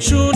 should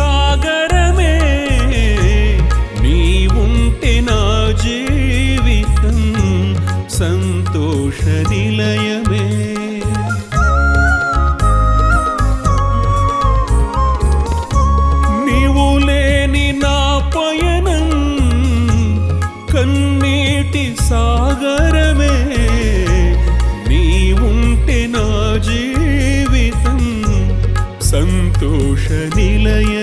సాగరమే నీ ఉంటే నా జీవితం సంతోష నిలయమే నీవు లేని నా పయనం సంతోష నిలయం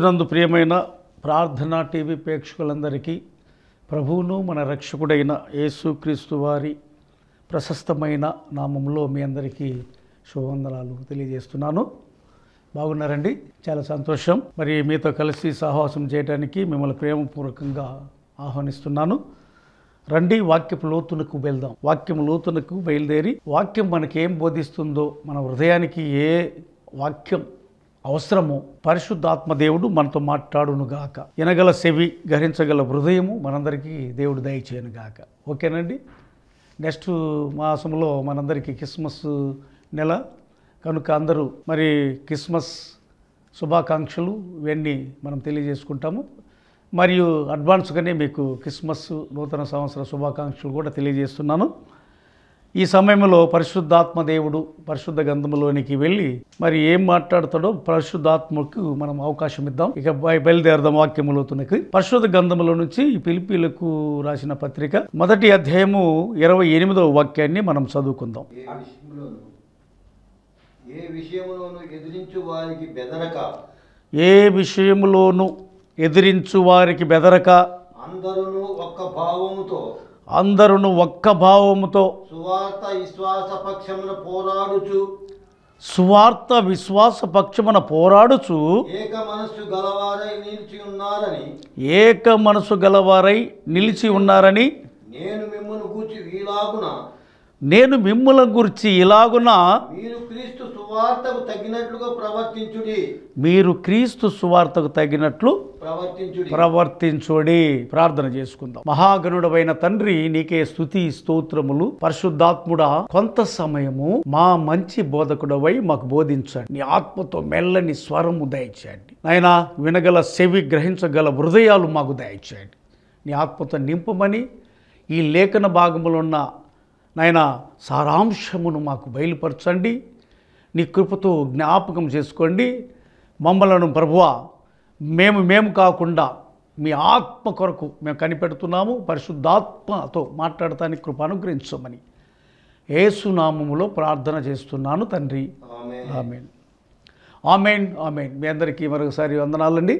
క్రీస్తునందు ప్రియమైన ప్రార్థనా టీవీ ప్రేక్షకులందరికీ ప్రభువును మన రక్షకుడైన యేసుక్రీస్తు వారి ప్రశస్తమైన నామంలో మీ అందరికీ శుభవందనాలు తెలియజేస్తున్నాను బాగున్నారండి చాలా సంతోషం మరి మీతో కలిసి సహవాసం చేయడానికి మిమ్మల్ని ప్రేమపూర్వకంగా ఆహ్వానిస్తున్నాను రండి వాక్యపు లోతునకు వెళ్దాం వాక్యం లోతునకు బయలుదేరి వాక్యం మనకేం బోధిస్తుందో మన హృదయానికి ఏ వాక్యం అవసరము పరిశుద్ధాత్మ దేవుడు మనతో మాట్లాడునుగాక ఎనగల సెవి గ్రహించగల హృదయము మనందరికీ దేవుడు దయచేయనుగాక ఓకేనండి నెక్స్ట్ మాసంలో మనందరికీ క్రిస్మస్ నెల కనుక అందరూ మరి క్రిస్మస్ శుభాకాంక్షలు ఇవన్నీ మనం తెలియజేసుకుంటాము మరియు అడ్వాన్స్గానే మీకు క్రిస్మస్ నూతన సంవత్సర శుభాకాంక్షలు కూడా తెలియజేస్తున్నాను ఈ సమయంలో పరిశుద్ధాత్మ దేవుడు పరిశుద్ధ గంధములోనికి వెళ్ళి మరి ఏం మాట్లాడతాడో పరిశుద్ధాత్మకు మనం అవకాశం ఇద్దాం ఇక బయలుదేరదాం అవుతున్నాయి పరిశుద్ధ గంధంలో నుంచి పిలిపిలకు రాసిన పత్రిక మొదటి అధ్యాయము ఇరవై ఎనిమిదవ వాక్యాన్ని మనం చదువుకుందాం ఏ విషయంలోనూ ఎదిరించు వారికి బెదరక ఏ విషయంలోనూ ఎదిరించు వారికి బెదరక అందరూ ఒక్క భావముతో అందరును ఒక్క భావముతో సువార్త విశ్వాస పక్షమున పోరాడుచు సువార్త విశ్వాస పక్షమున పోరాడుచు ఏక మనసు గలవారై నిలిచి ఉన్నారని ఏక మనసు గలవారై నిలిచి ఉన్నారని నేను మిమ్మల్ని కూర్చి వీలాగున నేను మిమ్ముల గురించి ఇలాగున మీరు క్రీస్తు సువార్తకు మీరు క్రీస్తు సువార్తకు తగినట్లు ప్రవర్తించుడి ప్రార్థన చేసుకుందాం మహాగణుడవైన తండ్రి నీకే స్థుతి స్తోత్రములు పరిశుద్ధాత్ముడా కొంత సమయము మా మంచి బోధకుడవై మాకు బోధించండి నీ ఆత్మతో మెల్లని స్వరము దయచేయండి నాయన వినగల సెవి గ్రహించగల హృదయాలు మాకు దయచేయండి నీ ఆత్మతో నింపమని ఈ లేఖన భాగములున్న నాయన సారాంశమును మాకు బయలుపరచండి నీ కృపతో జ్ఞాపకం చేసుకోండి మమ్మలను ప్రభువ మేము మేము కాకుండా మీ ఆత్మ కొరకు మేము కనిపెడుతున్నాము పరిశుద్ధాత్మతో మాట్లాడటానికి కృప అనుగ్రహించమని ఏసునామములో ప్రార్థన చేస్తున్నాను తండ్రి ఆమెన్ ఆమెన్ ఆమెన్ మీ అందరికీ మరొకసారి వందనాలండి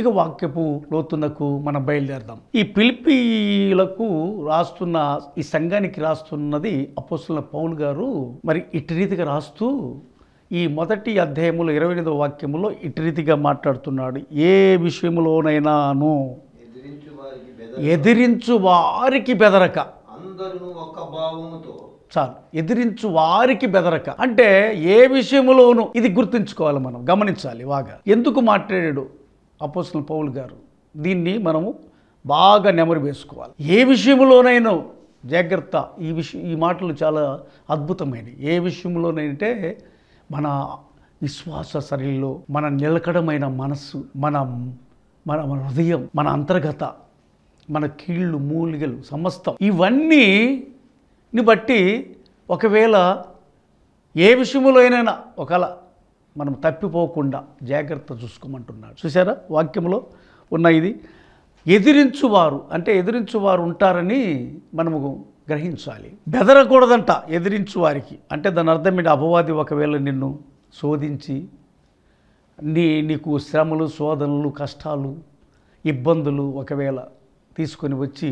ఇక వాక్యపు లోతునకు మనం బయలుదేరదాం ఈ పిలిపిలకు రాస్తున్న ఈ సంఘానికి రాస్తున్నది అపోసుల పౌన్ గారు మరి ఇటు రీతిగా రాస్తూ ఈ మొదటి అధ్యాయములో ఇరవై ఎనిమిదవ వాక్యంలో ఇటు రీతిగా మాట్లాడుతున్నాడు ఏ విషయంలోనైనాను ఎదిరించు వారికి బెదరక చాలు ఎదిరించు వారికి బెదరక అంటే ఏ విషయంలోనూ ఇది గుర్తుంచుకోవాలి మనం గమనించాలి బాగా ఎందుకు మాట్లాడాడు అపోసిన పౌల్ గారు దీన్ని మనము బాగా నెమరు వేసుకోవాలి ఏ విషయంలోనైనా జాగ్రత్త ఈ విషయం ఈ మాటలు చాలా అద్భుతమైనవి ఏ విషయంలోనంటే మన విశ్వాస శరీరంలో మన నిలకడమైన మనస్సు మన మన మన హృదయం మన అంతర్గత మన కీళ్ళు మూలిగలు సమస్తం ఇవన్నీని బట్టి ఒకవేళ ఏ విషయంలో అయినా ఒకలా మనం తప్పిపోకుండా జాగ్రత్త చూసుకోమంటున్నాడు చూసారా వాక్యంలో ఉన్న ఇది ఎదిరించువారు అంటే ఎదిరించువారు ఉంటారని మనము గ్రహించాలి బెదరకూడదంట ఎదిరించు వారికి అంటే దాని అర్థం ఏంటి అపవాది ఒకవేళ నిన్ను శోధించి నీ నీకు శ్రమలు శోధనలు కష్టాలు ఇబ్బందులు ఒకవేళ తీసుకొని వచ్చి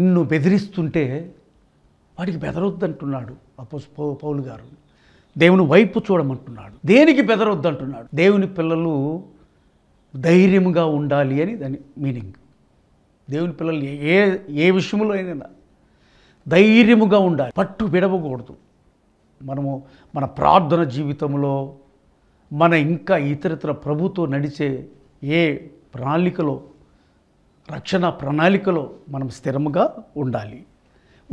నిన్ను బెదిరిస్తుంటే వాడికి బెదరొద్దంటున్నాడు అపో పౌలు గారు దేవుని వైపు చూడమంటున్నాడు దేనికి బెదరొద్దు అంటున్నాడు దేవుని పిల్లలు ధైర్యంగా ఉండాలి అని దాని మీనింగ్ దేవుని పిల్లలు ఏ ఏ విషయంలో అయినా ధైర్యముగా ఉండాలి పట్టు విడవకూడదు మనము మన ప్రార్థన జీవితంలో మన ఇంకా ఇతరితర ప్రభుతో నడిచే ఏ ప్రణాళికలో రక్షణ ప్రణాళికలో మనం స్థిరముగా ఉండాలి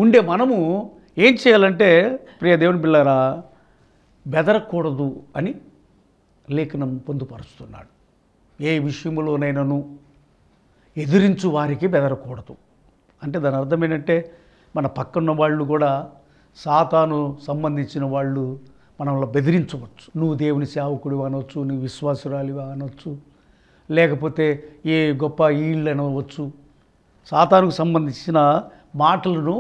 ఉండే మనము ఏం చేయాలంటే ప్రియ దేవుని పిల్లరా బెదరకూడదు అని లేఖనం పొందుపరుస్తున్నాడు ఏ విషయంలోనైనాను ఎదిరించు వారికి బెదరకూడదు అంటే దాని అర్థం ఏంటంటే మన పక్కన వాళ్ళు కూడా సాతాను సంబంధించిన వాళ్ళు మనల్ని బెదిరించవచ్చు నువ్వు దేవుని సేవకుడు అనవచ్చు నువ్వు విశ్వాసురాలి అనవచ్చు లేకపోతే ఏ గొప్ప ఈళ్ళు అనవచ్చు సాతానుకు సంబంధించిన మాటలను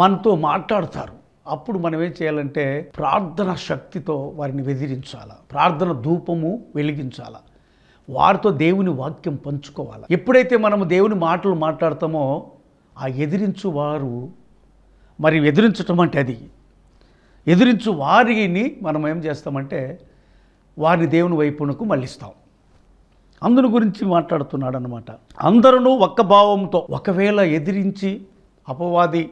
మనతో మాట్లాడతారు అప్పుడు మనం ఏం చేయాలంటే ప్రార్థన శక్తితో వారిని వెదిరించాల ప్రార్థన ధూపము వెలిగించాల వారితో దేవుని వాక్యం పంచుకోవాలి ఎప్పుడైతే మనము దేవుని మాటలు మాట్లాడతామో ఆ ఎదిరించు వారు మరి ఎదిరించటం అంటే అది ఎదిరించు వారిని మనం ఏం చేస్తామంటే వారిని దేవుని వైపునకు మళ్ళిస్తాం అందుని గురించి మాట్లాడుతున్నాడు అనమాట అందరూ ఒక్క భావంతో ఒకవేళ ఎదిరించి అపవాది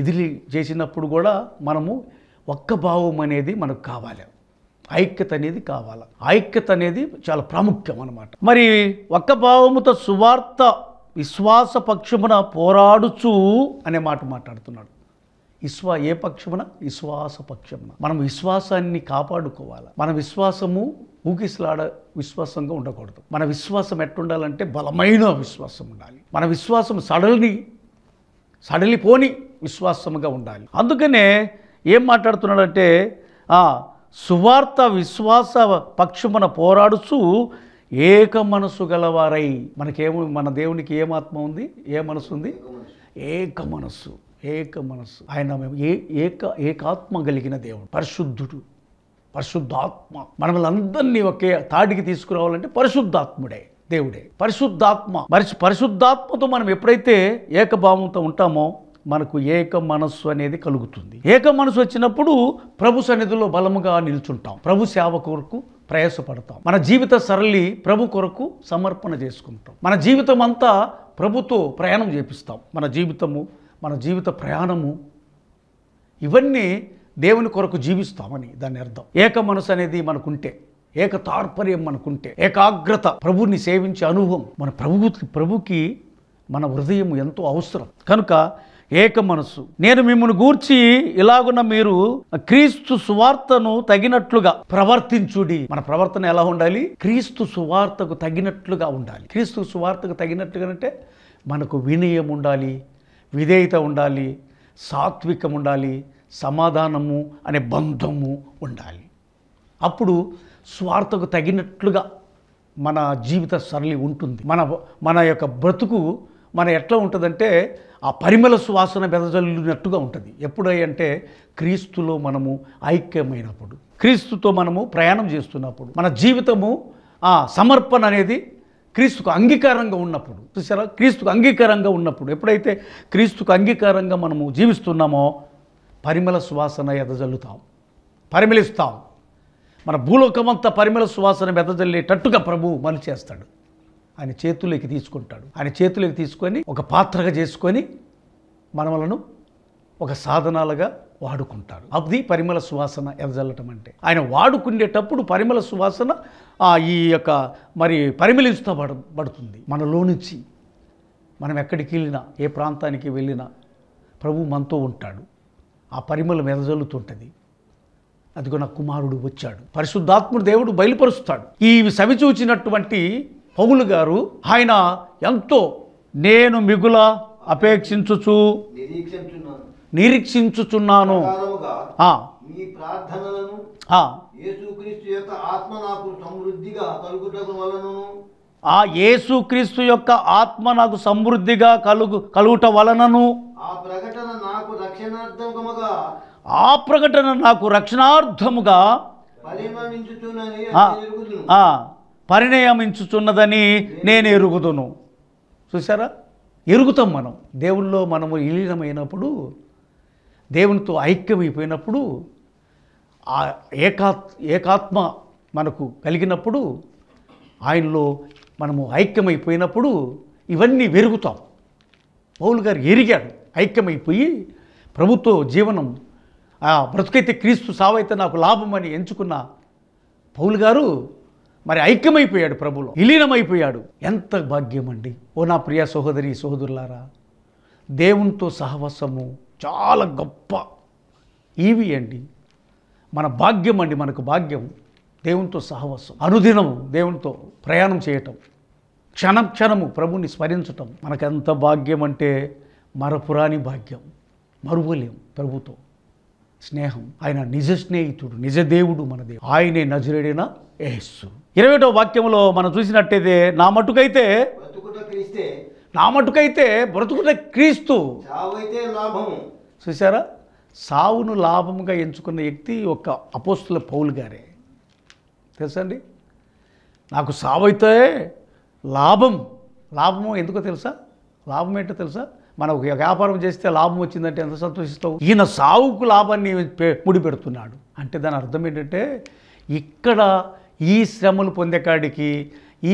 ఇది చేసినప్పుడు కూడా మనము ఒక్క భావం అనేది మనకు కావాలి ఐక్యత అనేది కావాలి ఐక్యత అనేది చాలా ప్రాముఖ్యం అనమాట మరి ఒక్క భావముతో సువార్త విశ్వాస పక్షమున పోరాడుచు అనే మాట మాట్లాడుతున్నాడు విశ్వా ఏ పక్షమున విశ్వాస పక్షమున మనం విశ్వాసాన్ని కాపాడుకోవాలి మన విశ్వాసము ఊకిసలాడ విశ్వాసంగా ఉండకూడదు మన విశ్వాసం ఎట్టుండాలంటే బలమైన విశ్వాసం ఉండాలి మన విశ్వాసం సడలిని సడలిపోని విశ్వాసముగా ఉండాలి అందుకనే ఏం మాట్లాడుతున్నాడంటే సువార్త విశ్వాస పక్షమున పోరాడుచు ఏక మనసు గలవారై మనకేమో మన దేవునికి ఏం ఆత్మ ఉంది ఏ మనసు ఉంది ఏక మనసు ఏక మనసు ఆయన మేము ఏ ఏక ఏకాత్మ కలిగిన దేవుడు పరిశుద్ధుడు పరిశుద్ధాత్మ మనల్ని అందరినీ ఒకే తాటికి తీసుకురావాలంటే పరిశుద్ధాత్ముడే దేవుడే పరిశుద్ధాత్మ మరి పరిశుద్ధాత్మతో మనం ఎప్పుడైతే ఏకభావంతో ఉంటామో మనకు ఏక మనస్సు అనేది కలుగుతుంది ఏక మనస్సు వచ్చినప్పుడు ప్రభు సన్నిధిలో బలముగా నిల్చుంటాం ప్రభు సేవ కొరకు ప్రయాసపడతాం మన జీవిత సరళి ప్రభు కొరకు సమర్పణ చేసుకుంటాం మన జీవితం అంతా ప్రభుతో ప్రయాణం చేపిస్తాం మన జీవితము మన జీవిత ప్రయాణము ఇవన్నీ దేవుని కొరకు జీవిస్తామని దాని అర్థం ఏక మనసు అనేది మనకుంటే ఏక తాత్పర్యం మనకుంటే ఏకాగ్రత ప్రభుని సేవించే అనుభవం మన ప్రభు ప్రభుకి మన హృదయం ఎంతో అవసరం కనుక ఏక మనస్సు నేను మిమ్మల్ని గూర్చి ఇలాగున్న మీరు క్రీస్తు సువార్తను తగినట్లుగా ప్రవర్తించుడి మన ప్రవర్తన ఎలా ఉండాలి క్రీస్తు సువార్తకు తగినట్లుగా ఉండాలి క్రీస్తు సువార్తకు తగినట్లుగా అంటే మనకు వినయం ఉండాలి విధేయత ఉండాలి సాత్వికం ఉండాలి సమాధానము అనే బంధము ఉండాలి అప్పుడు స్వార్థకు తగినట్లుగా మన జీవిత సరళి ఉంటుంది మన మన యొక్క బ్రతుకు మన ఎట్లా ఉంటుందంటే ఆ పరిమళ సువాసన వెదజల్లినట్టుగా ఉంటుంది ఎప్పుడంటే క్రీస్తులో మనము ఐక్యమైనప్పుడు క్రీస్తుతో మనము ప్రయాణం చేస్తున్నప్పుడు మన జీవితము ఆ సమర్పణ అనేది క్రీస్తుకు అంగీకారంగా ఉన్నప్పుడు చూసారా క్రీస్తుకు అంగీకారంగా ఉన్నప్పుడు ఎప్పుడైతే క్రీస్తుకు అంగీకారంగా మనము జీవిస్తున్నామో పరిమళ సువాసన ఎదజల్లుతాం పరిమళిస్తాం మన భూలోకమంతా పరిమళ సువాసన వెదజల్లేటట్టుగా ప్రభువు చేస్తాడు ఆయన చేతుల్లోకి తీసుకుంటాడు ఆయన చేతుల్లోకి తీసుకొని ఒక పాత్రగా చేసుకొని మనమలను ఒక సాధనాలుగా వాడుకుంటాడు అది పరిమళ సువాసన ఎదజల్లటం అంటే ఆయన వాడుకునేటప్పుడు పరిమళ సువాసన ఈ యొక్క మరి పడ పడుతుంది మనలో నుంచి మనం ఎక్కడికి వెళ్ళినా ఏ ప్రాంతానికి వెళ్ళినా ప్రభు మనతో ఉంటాడు ఆ పరిమళం ఎదజల్లుతుంటుంది అదిగో నా కుమారుడు వచ్చాడు పరిశుద్ధాత్ముడు దేవుడు బయలుపరుస్తాడు ఈ సవి చూచినటువంటి పౌలు గారు ఆయన ఎంతో నేను మిగుల అపేక్షించుచు నిరీక్షించుచున్నాను ఆ యేసుక్రీస్తు యొక్క ఆత్మ నాకు సమృద్ధిగా కలుగు కలుగుట వలనను ఆ ప్రకటన నాకు రక్షణార్థముగా పరిణయమించుచున్నదని నేను ఎరుగుదును చూసారా ఎరుగుతాం మనం దేవుల్లో మనము విలీనమైనప్పుడు దేవునితో ఐక్యమైపోయినప్పుడు ఆ ఏకాత్ ఏకాత్మ మనకు కలిగినప్పుడు ఆయనలో మనము ఐక్యమైపోయినప్పుడు ఇవన్నీ వెరుగుతాం పౌలు గారు ఎరిగాడు ఐక్యమైపోయి ప్రభుత్వ జీవనం బ్రతుకైతే క్రీస్తు సావైతే నాకు లాభం అని ఎంచుకున్న పౌలు గారు మరి ఐక్యమైపోయాడు ప్రభులో విలీనమైపోయాడు ఎంత భాగ్యం అండి ఓ నా ప్రియ సహోదరి సహోదరులారా దేవునితో సహవాసము చాలా గొప్ప ఇవి అండి మన భాగ్యం అండి మనకు భాగ్యం దేవునితో సహవాసం అనుదినము దేవునితో ప్రయాణం చేయటం క్షణం క్షణము ప్రభుని స్మరించటం మనకెంత భాగ్యం అంటే మరపురాని భాగ్యం మరువలేం ప్రభుతో స్నేహం ఆయన నిజ స్నేహితుడు నిజ దేవుడు మన దేవుడు ఆయనే నజరేడిన యేస్సు ఇరవై ఒకటో వాక్యంలో మనం చూసినట్టయితే నా మటుకైతే నా మటుకైతే బ్రతుకున్న క్రీస్తు చూసారా సావును లాభంగా ఎంచుకున్న వ్యక్తి ఒక అపోస్తుల పౌలు గారే తెలుసండి నాకు సావైతే లాభం లాభము ఎందుకో తెలుసా లాభం ఏంటో తెలుసా మనకు వ్యాపారం చేస్తే లాభం వచ్చిందంటే ఎంత సంతోషిస్తావు ఈయన సావుకు లాభాన్ని ముడి పెడుతున్నాడు అంటే దాని అర్థం ఏంటంటే ఇక్కడ ఈ శ్రమలు పొందేకాడికి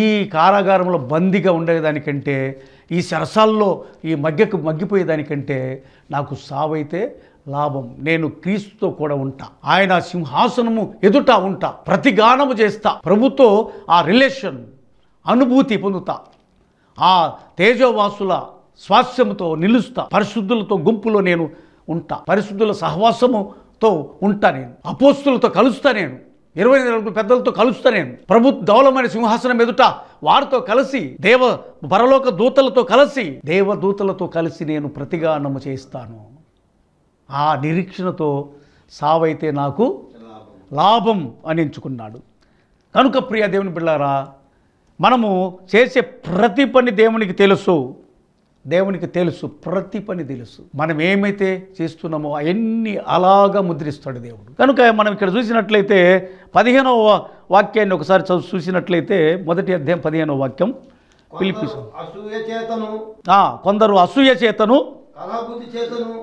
ఈ కారాగారంలో బందీగా ఉండేదానికంటే ఈ సరసాల్లో ఈ మగ్గకు మగ్గిపోయేదానికంటే నాకు సావైతే లాభం నేను క్రీస్తుతో కూడా ఉంటా ఆయన సింహాసనము ఎదుట ఉంటా గానము చేస్తా ప్రభుతో ఆ రిలేషన్ అనుభూతి పొందుతా ఆ తేజోవాసుల స్వాస్యముతో నిలుస్తా పరిశుద్ధులతో గుంపులో నేను ఉంటా పరిశుద్ధుల సహవాసముతో ఉంటా నేను అపోస్తులతో కలుస్తా నేను ఇరవై నలుగురు పెద్దలతో కలుస్తా నేను ప్రభు దౌలమైన సింహాసనం ఎదుట వారితో కలిసి దేవ పరలోక దూతలతో కలిసి దేవదూతలతో కలిసి నేను ప్రతిగానము చేస్తాను ఆ నిరీక్షణతో సావైతే నాకు లాభం అని ఎంచుకున్నాడు కనుక ప్రియ దేవుని బిళ్ళారా మనము చేసే ప్రతి పని దేవునికి తెలుసు దేవునికి తెలుసు ప్రతి పని తెలుసు మనం ఏమైతే చేస్తున్నామో అవన్నీ అలాగా ముద్రిస్తాడు దేవుడు కనుక మనం ఇక్కడ చూసినట్లయితే పదిహేనవ వాక్యాన్ని ఒకసారి చదువు చూసినట్లయితే మొదటి అధ్యాయం పదిహేనవ వాక్యం పిలిపి కొందరు అసూయ చేతను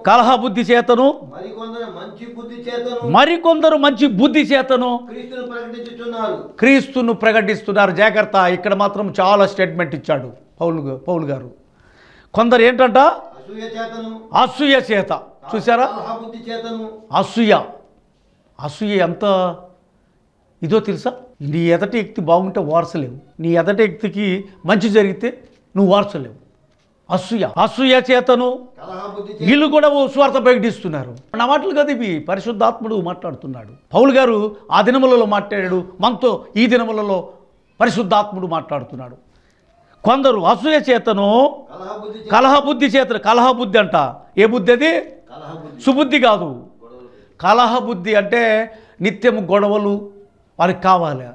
కలహ బుద్ధి చేతను మరికొందరు మంచి బుద్ధి చేతను క్రీస్తును ప్రకటిస్తున్నారు జాగ్రత్త ఇక్కడ మాత్రం చాలా స్టేట్మెంట్ ఇచ్చాడు పౌలు పౌలు గారు కొందరు ఏంటంట అసూయ చేత చూసారా అసూయ అసూయ ఎంత ఇదో తెలుసా నీ ఎదటి వ్యక్తి బాగుంటే వారసలేవు నీ ఎదటి వ్యక్తికి మంచి జరిగితే నువ్వు వారసలేవు అసూయ అసూయ చేతను వీళ్ళు కూడా ఓ స్వార్థ ప్రకటిస్తున్నారు నా మాటలు కదా ఇవి పరిశుద్ధాత్ముడు మాట్లాడుతున్నాడు పౌలు గారు ఆ దినములలో మాట్లాడాడు మనతో ఈ దినములలో పరిశుద్ధాత్ముడు మాట్లాడుతున్నాడు కొందరు అసూయ చేతను కలహబుద్ధి చేతను కలహబుద్ధి అంట ఏ బుద్ధి అది సుబుద్ధి కాదు కలహబుద్ధి అంటే నిత్యం గొడవలు వారికి కావాలి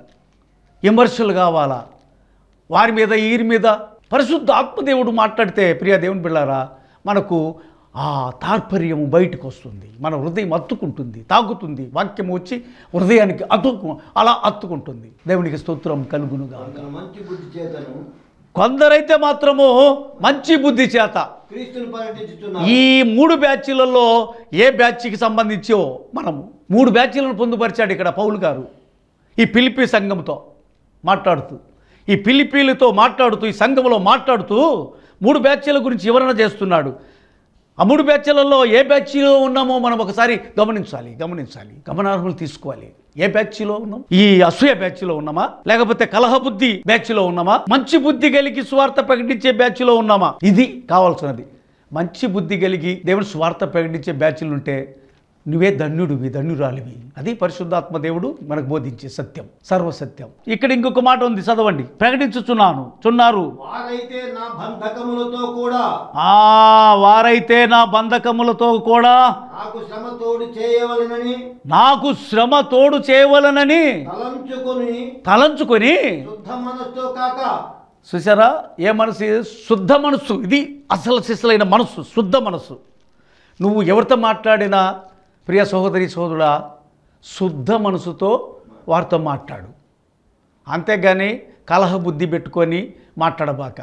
విమర్శలు కావాలా వారి మీద వీరి మీద పరిశుద్ధ ఆత్మదేవుడు మాట్లాడితే ప్రియా దేవుని బిళ్ళారా మనకు ఆ తాత్పర్యము బయటకు వస్తుంది మన హృదయం అత్తుకుంటుంది తాగుతుంది వాక్యం వచ్చి హృదయానికి అతుకు అలా అత్తుకుంటుంది దేవునికి స్తోత్రం కలుగునుగా మంచి బుద్ధి చేతను కొందరైతే మాత్రము మంచి బుద్ధి చేత ఈ మూడు బ్యాచ్లలో ఏ బ్యాచ్కి సంబంధించో మనము మూడు బ్యాచ్లను పొందుపరిచాడు ఇక్కడ పౌలు గారు ఈ పిలిపి సంఘంతో మాట్లాడుతూ ఈ పిలిపిలతో మాట్లాడుతూ ఈ సంఘంలో మాట్లాడుతూ మూడు బ్యాచ్ల గురించి వివరణ చేస్తున్నాడు ఆ మూడు బ్యాచ్లలో ఏ బ్యాచ్లో ఉన్నామో మనం ఒకసారి గమనించాలి గమనించాలి గమనార్హులు తీసుకోవాలి ఏ బ్యాచ్లో ఉన్నాం ఈ అసూయ బ్యాచ్లో ఉన్నామా లేకపోతే కలహ బుద్ధి బ్యాచ్లో ఉన్నామా మంచి బుద్ధి కలిగి స్వార్థ ప్రకటించే బ్యాచ్లో ఉన్నామా ఇది కావాల్సినది మంచి బుద్ధి కలిగి దేవుని స్వార్థ ప్రకటించే బ్యాచ్లు ఉంటే నువ్వే ధన్యుడివి ధన్యురాలివి అది పరిశుద్ధాత్మ దేవుడు మనకు బోధించే సత్యం సర్వసత్యం ఇక్కడ ఇంకొక మాట ఉంది చదవండి ప్రకటించుచున్నాను చున్నారు వారైతే నా బంధకములతో కూడా ఆ వారైతే నా బంధకములతో కూడా నాకు శ్రమ తోడు చేయవలనని తలంచుకొని సుశారా ఏ మనసు శుద్ధ మనస్సు ఇది అసలు సిసలైన మనస్సు శుద్ధ మనస్సు నువ్వు ఎవరితో మాట్లాడినా ప్రియ సహోదరి సోదరుడా శుద్ధ మనసుతో వారితో మాట్లాడు అంతేగాని కలహ బుద్ధి పెట్టుకొని మాట్లాడబాక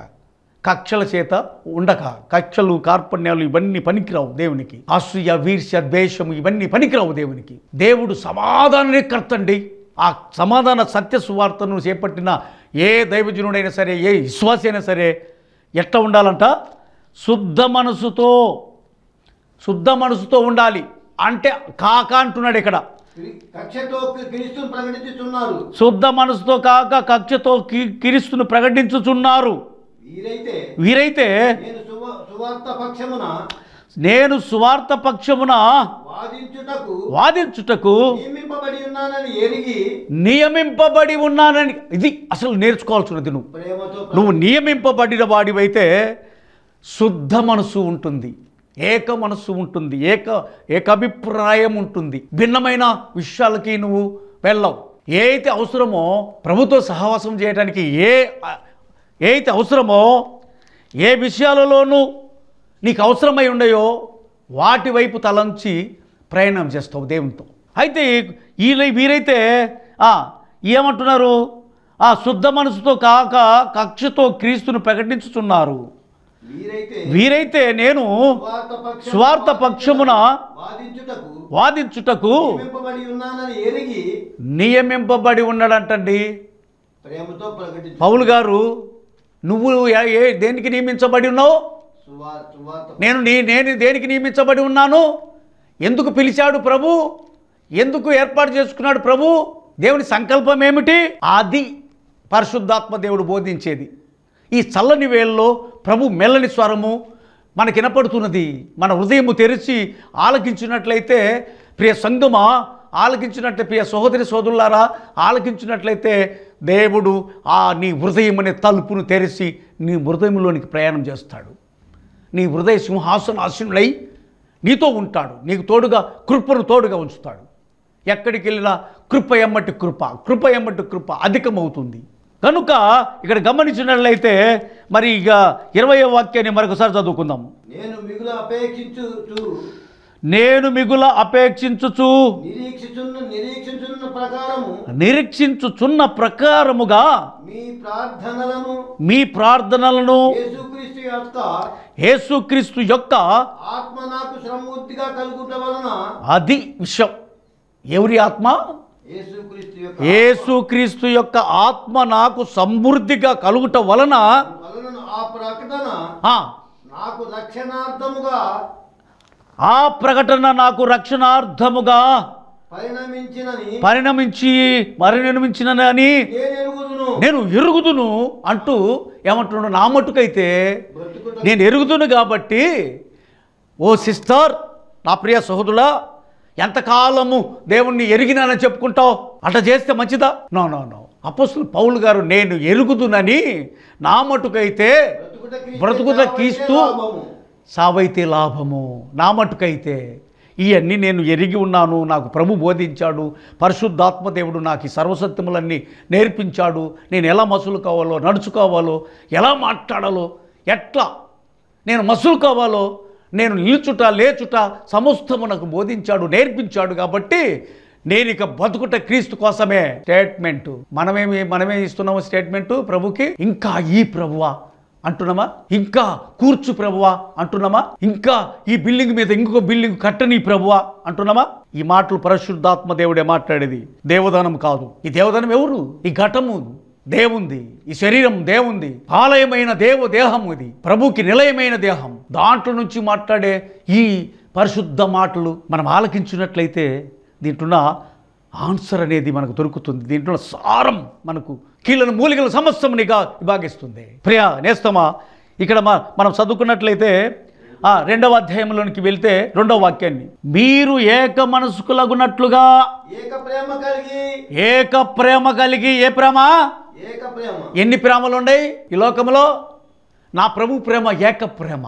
కక్షల చేత ఉండక కక్షలు కార్పణ్యాలు ఇవన్నీ పనికిరావు దేవునికి అసూయ వీర్ష ద్వేషం ఇవన్నీ పనికిరావు దేవునికి దేవుడు సమాధానమే కర్తండి ఆ సమాధాన సత్య సువార్తను చేపట్టిన ఏ దైవజనుడైనా సరే ఏ విశ్వాసైనా సరే ఎట్లా ఉండాలంట శుద్ధ మనసుతో శుద్ధ మనసుతో ఉండాలి అంటే కాక అంటున్నాడు ఇక్కడ శుద్ధ మనసుతో కాక కక్షతో కిరిస్తును ప్రకటించుచున్నారు వీరైతే నేను సువార్త పక్షమున వాదించుటకు నియమింపబడి ఉన్నానని ఇది అసలు నేర్చుకోవాల్సినది నువ్వు నువ్వు నియమింపబడిన వాడివైతే శుద్ధ మనసు ఉంటుంది ఏక మనస్సు ఉంటుంది ఏక ఏకాభిప్రాయం ఉంటుంది భిన్నమైన విషయాలకి నువ్వు వెళ్ళవు ఏ అయితే అవసరమో ప్రభుత్వ సహవాసం చేయడానికి ఏ ఏ అయితే అవసరమో ఏ విషయాలలోనూ నీకు అవసరమై ఉండయో వాటి వైపు తలంచి ప్రయాణం చేస్తావు దేవునితో అయితే వీళ్ళ వీరైతే ఏమంటున్నారు ఆ శుద్ధ మనసుతో కాక కక్షతో క్రీస్తును ప్రకటించుతున్నారు వీరైతే నేను స్వార్థ పక్షమున వాదించుటకు నియమింపబడి ఉన్నాడంటండి పౌలు గారు నువ్వు ఏ దేనికి నియమించబడి ఉన్నావు నేను నీ నేను దేనికి నియమించబడి ఉన్నాను ఎందుకు పిలిచాడు ప్రభు ఎందుకు ఏర్పాటు చేసుకున్నాడు ప్రభు దేవుని సంకల్పం ఏమిటి అది పరిశుద్ధాత్మ దేవుడు బోధించేది ఈ చల్లని వేళ్ళలో ప్రభు మెల్లని స్వరము మనకినపడుతున్నది మన హృదయము తెరిచి ఆలకించినట్లయితే ప్రియ సంగమా ఆలకించినట్లు ప్రియ సహోదరి సోదరులారా ఆలకించినట్లయితే దేవుడు ఆ నీ హృదయం అనే తలుపును తెరిచి నీ హృదయంలోనికి ప్రయాణం చేస్తాడు నీ హృదయ సింహాసన సింహాసనాశనులై నీతో ఉంటాడు నీకు తోడుగా కృపను తోడుగా ఉంచుతాడు ఎక్కడికి వెళ్ళినా కృప ఎమ్మటి కృప కృప ఎమ్మటి కృప అధికమవుతుంది కనుక ఇక్కడ గమనించినట్లయితే మరి ఇక ఇరవై వాక్యాన్ని మరొకసారి చదువుకుందాం నేను మిగుల అపేక్షించు నేను మిగుల అపేక్షించుచు నిరీక్షించుచున్న ప్రకారముగా మీ ప్రార్థనలను యేసుక్రీస్తు యొక్క ఆత్మ నాకు అది విషయం ఎవరి ఆత్మ ఏసుక్రీస్తు యొక్క ఆత్మ నాకు సమృద్ధిగా కలుగుట వలన ఆ ప్రకటన నాకు రక్షణార్థముగా పరిణమించి పరిణమించినని నేను ఎరుగుదును అంటూ ఏమంటున్నాడు నా మట్టుకైతే నేను ఎరుగుదును కాబట్టి ఓ సిస్టర్ నా ప్రియ సహోదరుడా ఎంతకాలము దేవుణ్ణి ఎరిగినానని చెప్పుకుంటావు అట్లా చేస్తే మంచిదా నో నో నో అపస్సులు పౌలు గారు నేను ఎరుగుదునని నా మటుకైతే బ్రతుకుత కీస్తూ సావైతే లాభము నా మటుకైతే ఇవన్నీ నేను ఎరిగి ఉన్నాను నాకు ప్రభు బోధించాడు పరిశుద్ధాత్మదేవుడు నాకు ఈ సర్వసత్యములన్నీ నేర్పించాడు నేను ఎలా మసులు కావాలో నడుచుకోవాలో ఎలా మాట్లాడాలో ఎట్లా నేను మసులు కావాలో నేను నిలుచుట లేచుట సమస్తమునకు బోధించాడు నేర్పించాడు కాబట్టి నేను ఇక బతుకుట క్రీస్తు కోసమే స్టేట్మెంట్ మనమేమి మనమే ఇస్తున్నాము స్టేట్మెంటు ప్రభుకి ఇంకా ఈ ప్రభువా అంటున్నామా ఇంకా కూర్చు ప్రభువా అంటున్నామా ఇంకా ఈ బిల్డింగ్ మీద ఇంకొక బిల్డింగ్ కట్టని ప్రభువా అంటున్నామా ఈ మాటలు పరిశుద్ధాత్మ దేవుడే మాట్లాడేది దేవదానం కాదు ఈ దేవదానం ఎవరు ఈ ఘటము దేవుంది ఈ శరీరం దేవుంది ఆలయమైన దేవ దేహం ఇది ప్రభుకి నిలయమైన దేహం దాంట్లో నుంచి మాట్లాడే ఈ పరిశుద్ధ మాటలు మనం ఆలకించినట్లయితే దీంట్లో ఆన్సర్ అనేది మనకు దొరుకుతుంది దీంట్లో సారం మనకు కీళ్ళను మూలికల సమస్యను నిగా విభాగిస్తుంది ప్రియా నేస్తమా ఇక్కడ మనం చదువుకున్నట్లయితే రెండవ అధ్యాయంలోనికి వెళ్తే రెండవ వాక్యాన్ని మీరు ఏక మనసుకులగునట్లుగా ఏక ప్రేమ కలిగి ఏక ప్రేమ కలిగి ఏ ప్రేమ ఏక ప్రేమ ఎన్ని ప్రేమలు ఉన్నాయి ఈ లోకంలో నా ప్రభు ప్రేమ ఏక ప్రేమ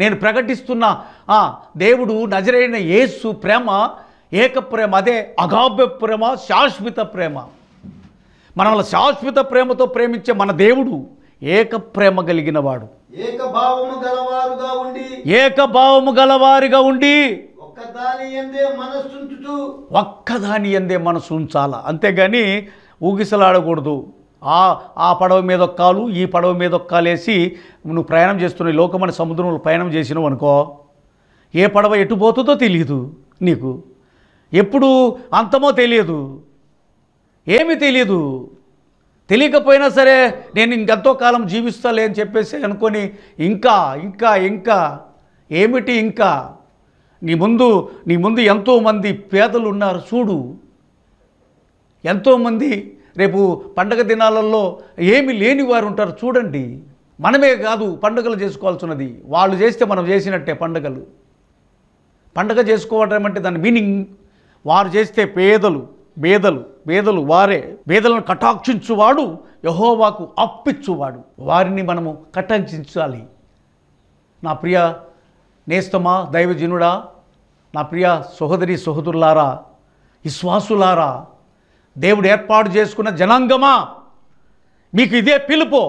నేను ప్రకటిస్తున్న దేవుడు నజరైన యేసు ప్రేమ ఏక ప్రేమ అదే అగాభ్య ప్రేమ శాశ్వత ప్రేమ మనల్ని శాశ్వత ప్రేమతో ప్రేమించే మన దేవుడు ఏక ప్రేమ కలిగిన వాడు ఏక భావము గలవారుగా ఉండి ఒక్కదాని ఎందే మనసు ఉంచాల అంతేగాని ఊగిసలాడకూడదు ఆ ఆ పడవ మీద ఒక్కలు ఈ పడవ మీద వేసి నువ్వు ప్రయాణం చేస్తున్నావు లోకమని సముద్రంలో ప్రయాణం చేసినావు అనుకో ఏ పడవ ఎటు పోతుందో తెలియదు నీకు ఎప్పుడు అంతమో తెలియదు ఏమి తెలియదు తెలియకపోయినా సరే నేను ఇంకెంతో కాలం జీవిస్తాలే అని చెప్పేసి అనుకొని ఇంకా ఇంకా ఇంకా ఏమిటి ఇంకా నీ ముందు నీ ముందు ఎంతోమంది పేదలు ఉన్నారు చూడు ఎంతోమంది రేపు పండగ దినాలలో ఏమి లేని వారు ఉంటారు చూడండి మనమే కాదు పండుగలు చేసుకోవాల్సినది వాళ్ళు చేస్తే మనం చేసినట్టే పండుగలు పండగ చేసుకోవడం అంటే దాని మీనింగ్ వారు చేస్తే పేదలు బేదలు బేదలు వారే బేదలను కటాక్షించువాడు యహోవాకు అప్పిచ్చువాడు వారిని మనము కటాక్షించాలి నా ప్రియ నేస్తమా దైవజనుడా నా ప్రియ సహోదరి సహోదరులారా విశ్వాసులారా దేవుడు ఏర్పాటు చేసుకున్న జనాంగమా మీకు ఇదే పిలుపు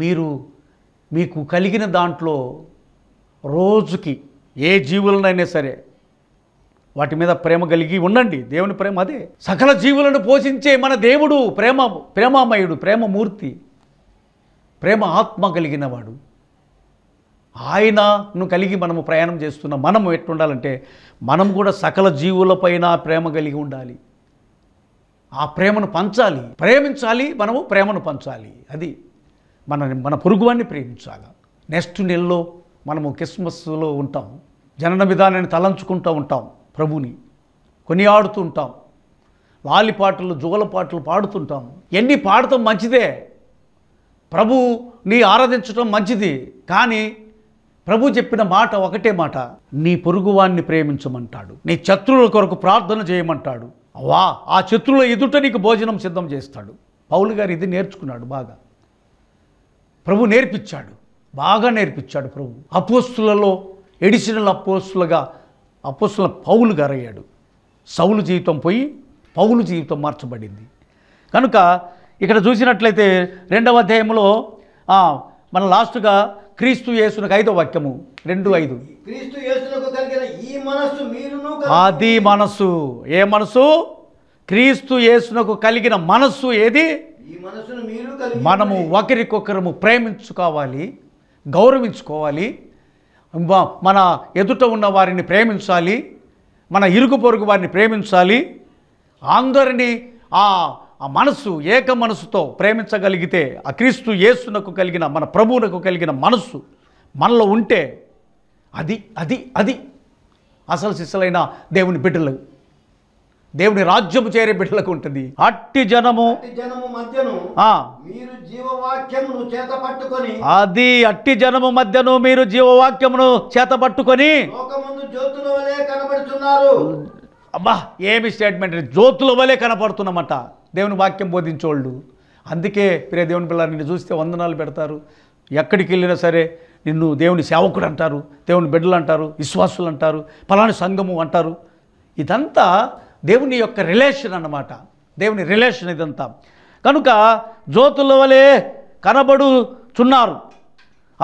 మీరు మీకు కలిగిన దాంట్లో రోజుకి ఏ జీవులనైనా సరే వాటి మీద ప్రేమ కలిగి ఉండండి దేవుని ప్రేమ అదే సకల జీవులను పోషించే మన దేవుడు ప్రేమ ప్రేమామయుడు ప్రేమమూర్తి ప్రేమ ఆత్మ కలిగినవాడు ఆయనను కలిగి మనము ప్రయాణం చేస్తున్న మనము ఎట్టుండాలంటే మనం కూడా సకల జీవులపైన ప్రేమ కలిగి ఉండాలి ఆ ప్రేమను పంచాలి ప్రేమించాలి మనము ప్రేమను పంచాలి అది మన మన పొరుగువాన్ని ప్రేమించాలి నెక్స్ట్ నెలలో మనము క్రిస్మస్లో ఉంటాం జనన విధానాన్ని తలంచుకుంటూ ఉంటాం ప్రభుని కొనియాడుతుంటాం వాలి పాటలు జుగల పాటలు పాడుతుంటాం ఎన్ని పాడటం మంచిదే ప్రభు నీ ఆరాధించటం మంచిది కానీ ప్రభు చెప్పిన మాట ఒకటే మాట నీ పొరుగువాన్ని ప్రేమించమంటాడు నీ శత్రువుల కొరకు ప్రార్థన చేయమంటాడు వా ఆ శత్రువుల ఎదుట నీకు భోజనం సిద్ధం చేస్తాడు పౌలు గారు ఇది నేర్చుకున్నాడు బాగా ప్రభు నేర్పించాడు బాగా నేర్పించాడు ప్రభు అపోస్తులలో ఎడిషనల్ అపోస్తులుగా అపోసుల పౌలు గారయ్యాడు సౌలు జీవితం పోయి పౌలు జీవితం మార్చబడింది కనుక ఇక్కడ చూసినట్లయితే రెండవ అధ్యాయంలో మన లాస్ట్గా క్రీస్తు యేసునకు ఐదో వాక్యము రెండు ఐదు ఆది మనస్సు అది మనస్సు ఏ మనసు క్రీస్తు యేసునకు కలిగిన మనస్సు ఏది మనము ఒకరికొకరము ప్రేమించుకోవాలి గౌరవించుకోవాలి మన ఎదుట ఉన్న వారిని ప్రేమించాలి మన ఇరుగు పొరుగు వారిని ప్రేమించాలి అందరినీ ఆ ఆ మనస్సు ఏక మనసుతో ప్రేమించగలిగితే ఆ క్రీస్తు యేసునకు కలిగిన మన ప్రభువునకు కలిగిన మనస్సు మనలో ఉంటే అది అది అది అసలు సిసలైన దేవుని బిడ్డలు దేవుని రాజ్యము చేరే బిడ్డలకు ఉంటుంది అట్టి జనము మీరు చేత పట్టుకొని అది అట్టి జనము మధ్యను మీరు జీవవాక్యమును చేత పట్టుకొని అబ్బా ఏమి స్టేట్మెంట్ జ్యోతుల వలె కనపడుతున్నామట దేవుని వాక్యం బోధించోళ్ళు అందుకే ప్రియ దేవుని పిల్లలు నిన్ను చూస్తే వందనాలు పెడతారు ఎక్కడికి వెళ్ళినా సరే నిన్ను దేవుని సేవకుడు అంటారు దేవుని బిడ్డలు అంటారు విశ్వాసులు అంటారు ఫలాని సంఘము అంటారు ఇదంతా దేవుని యొక్క రిలేషన్ అన్నమాట దేవుని రిలేషన్ ఇదంతా కనుక జ్యోతుల వలె కనబడుచున్నారు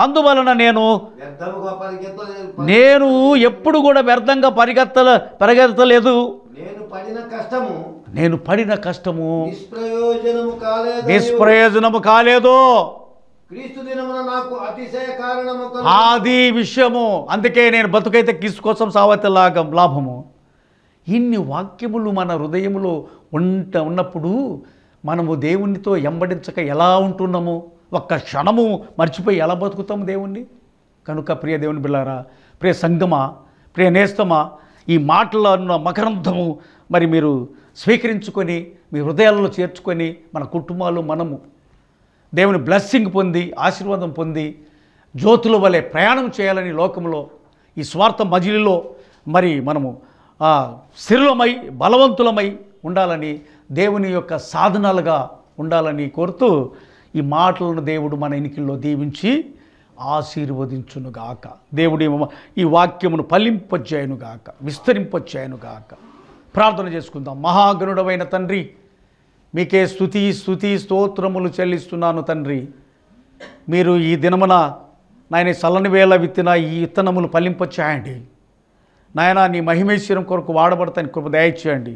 అందువలన నేను నేను ఎప్పుడు కూడా వ్యర్థంగా పరిగెత్త పరిగెత్తలేదు నేను పడిన కష్టము నిష్ప్రయోజనము కాలేదు ఆది విషయము అందుకే నేను బతుకైతే కిసు కోసం సావతి లాభము ఇన్ని వాక్యములు మన హృదయంలో ఉంట ఉన్నప్పుడు మనము దేవునితో ఎంబడించక ఎలా ఉంటున్నాము ఒక్క క్షణము మర్చిపోయి ఎలా బతుకుతాము దేవుణ్ణి కనుక ప్రియ దేవుని బిళ్ళారా ప్రియ సంగమా ప్రియ నేస్తమా ఈ మాటల మకరంధము మరి మీరు స్వీకరించుకొని మీ హృదయాల్లో చేర్చుకొని మన కుటుంబాలు మనము దేవుని బ్లెస్సింగ్ పొంది ఆశీర్వాదం పొంది జ్యోతుల వలె ప్రయాణం చేయాలని లోకంలో ఈ స్వార్థ మజిలిలో మరి మనము స్థిరమై బలవంతులమై ఉండాలని దేవుని యొక్క సాధనాలుగా ఉండాలని కోరుతూ ఈ మాటలను దేవుడు మన ఎన్నికల్లో దీవించి ఆశీర్వదించునుగాక దేవుడి ఈ వాక్యమును ఫలింపజేయనుగాక విస్తరింపజేయనుగాక ప్రార్థన చేసుకుందాం మహాగణుడమైన తండ్రి మీకే స్థుతి స్థుతి స్తోత్రములు చెల్లిస్తున్నాను తండ్రి మీరు ఈ దినమున నాయన చల్లని వేళ విత్తిన ఈ విత్తనములు ఫలింపచేయండి నాయన నీ మహిమేశ్వరం కొరకు వాడబడతాను కృప దయచేయండి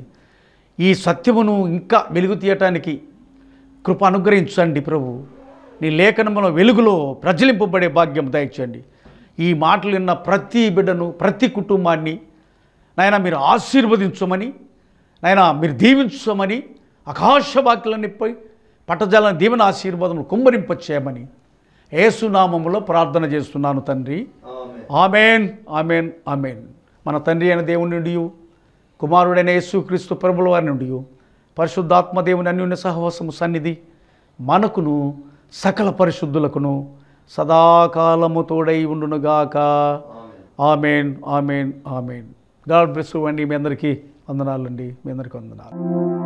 ఈ సత్యమును ఇంకా వెలుగు తీయటానికి కృప అనుగ్రహించండి ప్రభు నీ లేఖనముల వెలుగులో ప్రజలింపబడే భాగ్యం దయచేయండి ఈ మాటలు విన్న ప్రతి బిడ్డను ప్రతి కుటుంబాన్ని నాయన మీరు ఆశీర్వదించమని నాయన మీరు దీవించమని ఆకాశ బాక్యులనిపై పట్టజాలను దీవెన ఆశీర్వాదములు కుమ్మరింప చేయమని ప్రార్థన చేస్తున్నాను తండ్రి ఆమెన్ ఆమెన్ ఆమెన్ మన తండ్రి అయిన దేవుని నుండి కుమారుడైన యేసుక్రీస్తు ప్రభుల వారి నుండి పరిశుద్ధాత్మ దేవుని అన్యున్న సహవాసము సన్నిధి మనకును సకల పరిశుద్ధులకును సదాకాలము తోడై ఉండునుగాక amen amen amen God bless అండి మీ అందరికీ వందనాలండి మీ అందరికీ వందనాలు